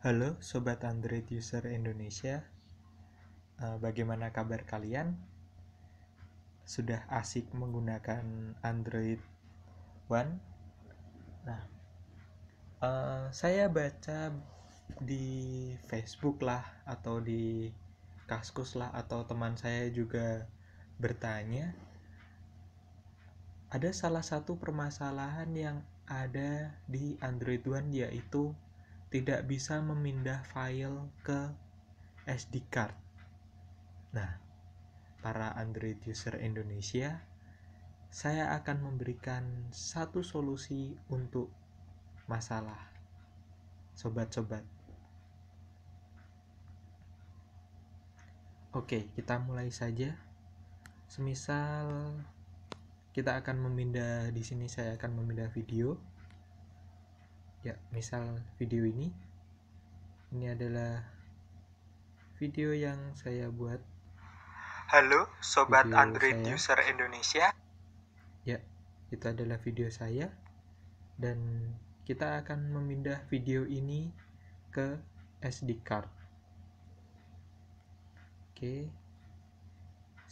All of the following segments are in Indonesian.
Halo Sobat Android User Indonesia, eh, bagaimana kabar kalian? Sudah asik menggunakan Android One? Nah, eh, saya baca di Facebook lah atau di Kaskus lah atau teman saya juga bertanya ada salah satu permasalahan yang ada di Android One yaitu tidak bisa memindah file ke SD card. Nah, para Android user Indonesia, saya akan memberikan satu solusi untuk masalah. Sobat-sobat. Oke, kita mulai saja. Semisal kita akan memindah di sini saya akan memindah video ya misal video ini ini adalah video yang saya buat halo sobat video android saya. user indonesia ya itu adalah video saya dan kita akan memindah video ini ke SD card oke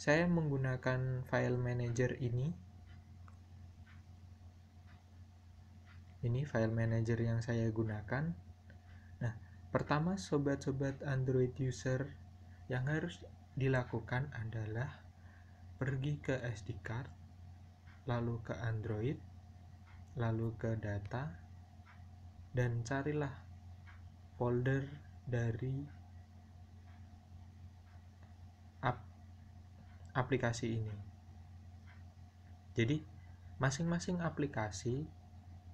saya menggunakan file manager ini Ini file manager yang saya gunakan. Nah, pertama sobat-sobat Android user yang harus dilakukan adalah pergi ke SD card, lalu ke Android, lalu ke data, dan carilah folder dari ap aplikasi ini. Jadi, masing-masing aplikasi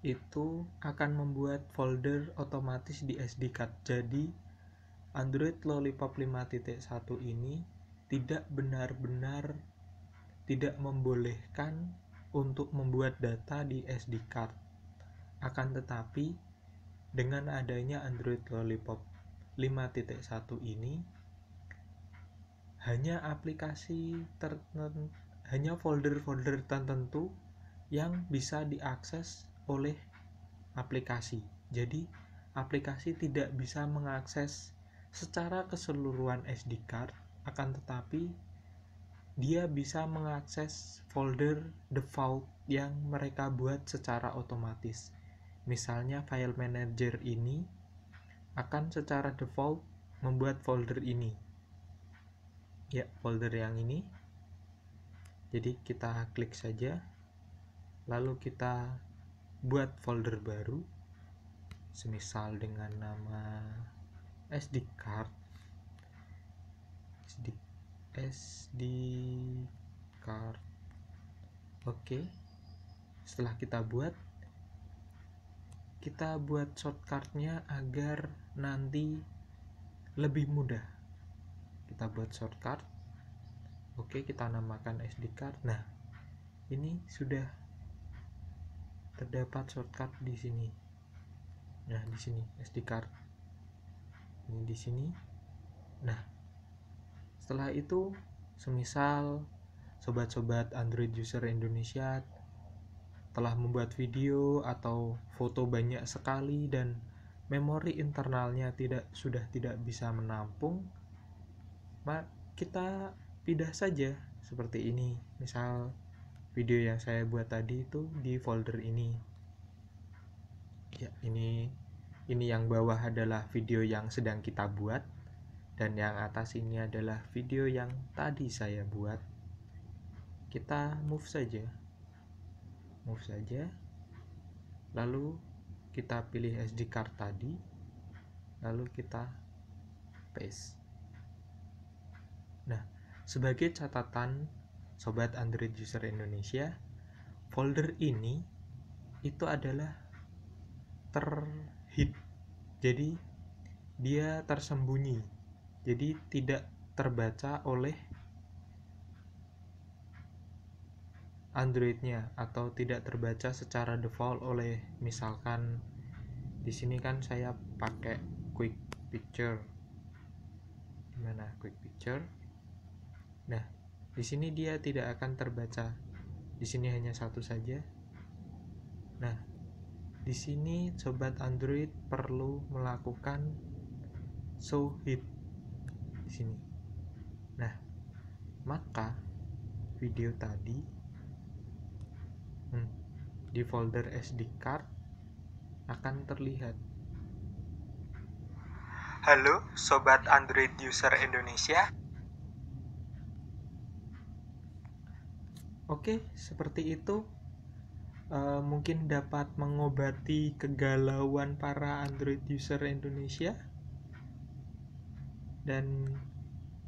itu akan membuat folder otomatis di SD card. Jadi Android Lollipop 5.1 ini tidak benar-benar tidak membolehkan untuk membuat data di SD card. Akan tetapi dengan adanya Android Lollipop 5.1 ini hanya aplikasi tertentu hanya folder-folder tertentu yang bisa diakses oleh aplikasi. Jadi, aplikasi tidak bisa mengakses secara keseluruhan SD card, akan tetapi dia bisa mengakses folder default yang mereka buat secara otomatis. Misalnya file manager ini akan secara default membuat folder ini. Ya, folder yang ini. Jadi kita klik saja. Lalu kita buat folder baru semisal dengan nama SD card SD SD card oke setelah kita buat kita buat shortcutnya agar nanti lebih mudah kita buat shortcut oke kita namakan SD card nah ini sudah terdapat shortcut di sini nah di sini SD card ini di sini nah setelah itu semisal sobat-sobat Android user Indonesia telah membuat video atau foto banyak sekali dan memori internalnya tidak sudah tidak bisa menampung maka kita pindah saja seperti ini misal video yang saya buat tadi itu di folder ini ya ini ini yang bawah adalah video yang sedang kita buat dan yang atas ini adalah video yang tadi saya buat kita move saja move saja lalu kita pilih SD card tadi lalu kita paste nah sebagai catatan Sobat Android User Indonesia, folder ini itu adalah terhit, Jadi dia tersembunyi. Jadi tidak terbaca oleh Androidnya atau tidak terbaca secara default oleh misalkan di sini kan saya pakai quick picture. Gimana quick picture? Nah, di sini dia tidak akan terbaca. Di sini hanya satu saja. Nah, di sini sobat Android perlu melakukan show hit di sini. Nah, maka video tadi hmm, di folder SD card akan terlihat. Halo, sobat Android user Indonesia. Oke, seperti itu uh, mungkin dapat mengobati kegalauan para Android user Indonesia. Dan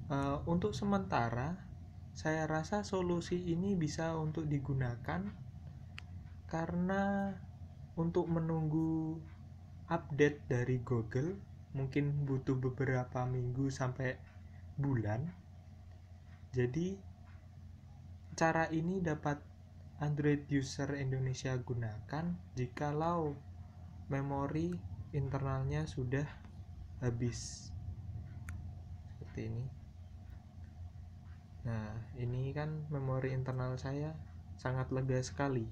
uh, untuk sementara, saya rasa solusi ini bisa untuk digunakan karena untuk menunggu update dari Google mungkin butuh beberapa minggu sampai bulan. Jadi Cara ini dapat Android user Indonesia gunakan jikalau memori internalnya sudah habis. Seperti ini. Nah, ini kan memori internal saya sangat lega sekali,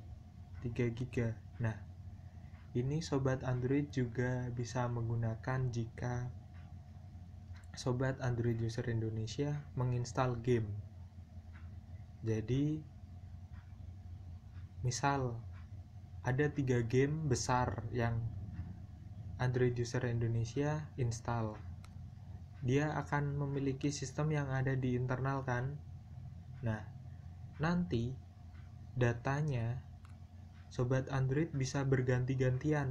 3 giga. Nah, ini sobat Android juga bisa menggunakan jika sobat Android user Indonesia menginstal game jadi misal ada tiga game besar yang Android user Indonesia install dia akan memiliki sistem yang ada di internal kan nah nanti datanya sobat Android bisa berganti-gantian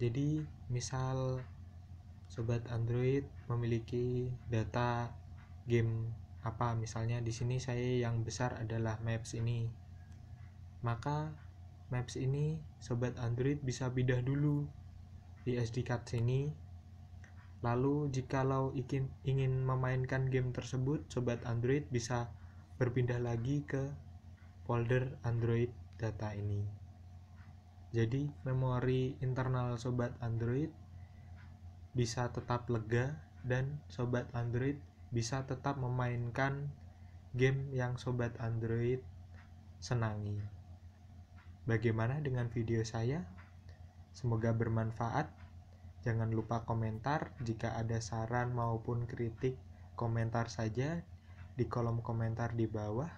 jadi misal sobat Android memiliki data game apa misalnya di sini saya yang besar adalah maps ini maka maps ini sobat Android bisa pindah dulu di SD card sini lalu jikalau ingin, ingin memainkan game tersebut sobat Android bisa berpindah lagi ke folder Android data ini jadi memori internal sobat Android bisa tetap lega dan sobat Android bisa tetap memainkan game yang sobat Android senangi. Bagaimana dengan video saya? Semoga bermanfaat. Jangan lupa komentar jika ada saran maupun kritik, komentar saja di kolom komentar di bawah.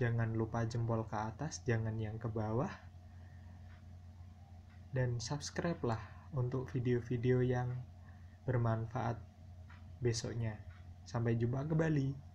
Jangan lupa jempol ke atas, jangan yang ke bawah. Dan subscribe lah untuk video-video yang bermanfaat besoknya. Sampai jumpa kembali.